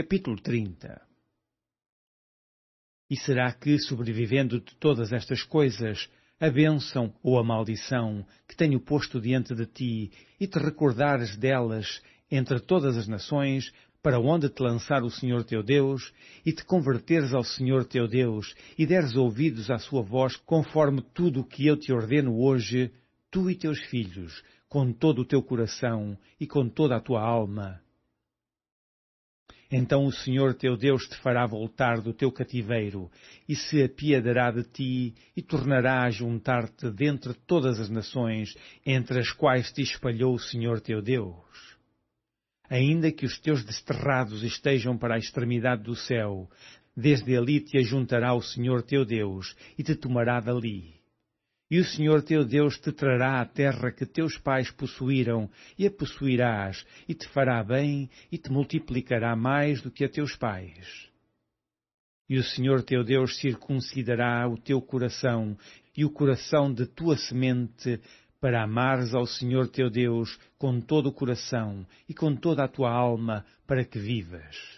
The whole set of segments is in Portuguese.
Capítulo 30 E será que, sobrevivendo de todas estas coisas, a bênção ou a maldição que tenho posto diante de ti e te recordares delas entre todas as nações, para onde te lançar o Senhor teu Deus, e te converteres ao Senhor teu Deus, e deres ouvidos à sua voz, conforme tudo o que eu te ordeno hoje, tu e teus filhos, com todo o teu coração e com toda a tua alma, então o Senhor teu Deus te fará voltar do teu cativeiro e se apiedará de ti e tornará a juntar-te dentre todas as nações entre as quais te espalhou o Senhor teu Deus. Ainda que os teus desterrados estejam para a extremidade do céu, desde ali te ajuntará o Senhor teu Deus e te tomará dali e o Senhor teu Deus te trará a terra que teus pais possuíram, e a possuirás, e te fará bem, e te multiplicará mais do que a teus pais. E o Senhor teu Deus circuncidará o teu coração e o coração de tua semente, para amares ao Senhor teu Deus com todo o coração e com toda a tua alma, para que vivas.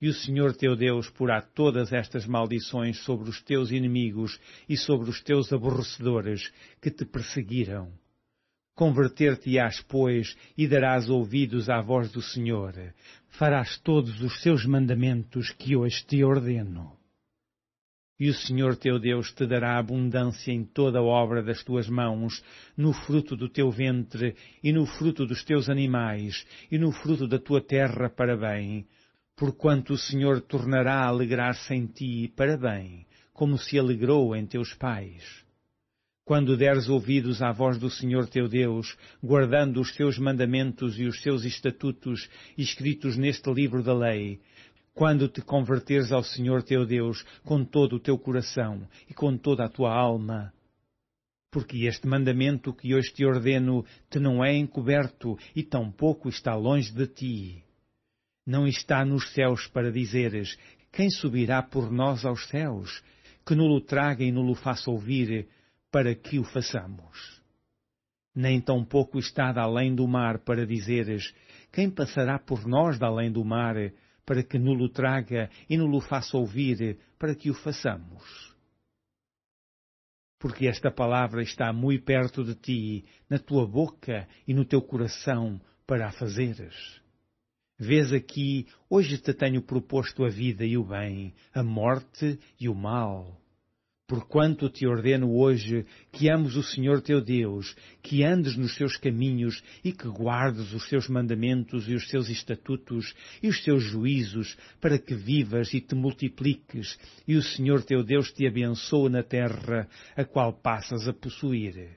E o Senhor teu Deus porá todas estas maldições sobre os teus inimigos e sobre os teus aborrecedores que te perseguiram. Converter-te-ás, pois, e darás ouvidos à voz do Senhor. Farás todos os seus mandamentos que hoje te ordeno. E o Senhor teu Deus te dará abundância em toda a obra das tuas mãos, no fruto do teu ventre, e no fruto dos teus animais, e no fruto da tua terra para bem, porquanto o Senhor tornará a alegrar-se em ti para bem, como se alegrou em teus pais. Quando deres ouvidos à voz do Senhor teu Deus, guardando os teus mandamentos e os seus estatutos escritos neste livro da lei, quando te converteres ao Senhor teu Deus com todo o teu coração e com toda a tua alma, porque este mandamento que hoje te ordeno te não é encoberto e tampouco está longe de ti não está nos céus para dizeres: Quem subirá por nós aos céus? Que nulo traga e nulo faça ouvir, para que o façamos. Nem tampouco está de além do mar para dizeres: Quem passará por nós de além do mar? Para que nulo traga e nulo faça ouvir, para que o façamos. Porque esta palavra está muito perto de ti, na tua boca e no teu coração, para a fazeres. Vês aqui, hoje te tenho proposto a vida e o bem, a morte e o mal. Porquanto te ordeno hoje que ames o Senhor teu Deus, que andes nos seus caminhos e que guardes os seus mandamentos e os seus estatutos e os seus juízos, para que vivas e te multipliques, e o Senhor teu Deus te abençoe na terra, a qual passas a possuir.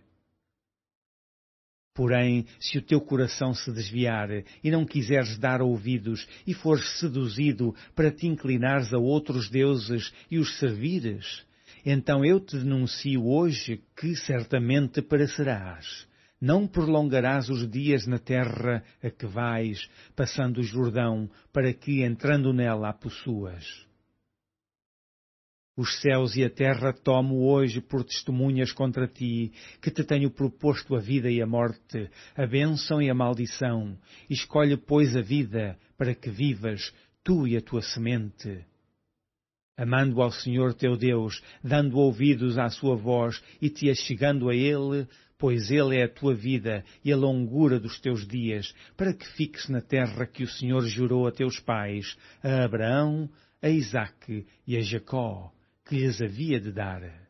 Porém, se o teu coração se desviar e não quiseres dar ouvidos e fores seduzido para te inclinares a outros deuses e os servires, então eu te denuncio hoje que certamente parecerás. Não prolongarás os dias na terra a que vais, passando o Jordão, para que, entrando nela, a possuas. Os céus e a terra tomo hoje por testemunhas contra ti, que te tenho proposto a vida e a morte, a bênção e a maldição. Escolhe, pois, a vida, para que vivas, tu e a tua semente. Amando ao Senhor teu Deus, dando ouvidos à sua voz e te achegando a Ele, pois Ele é a tua vida e a longura dos teus dias, para que fiques na terra que o Senhor jurou a teus pais, a Abraão, a Isaque e a Jacó que lhes havia de dar.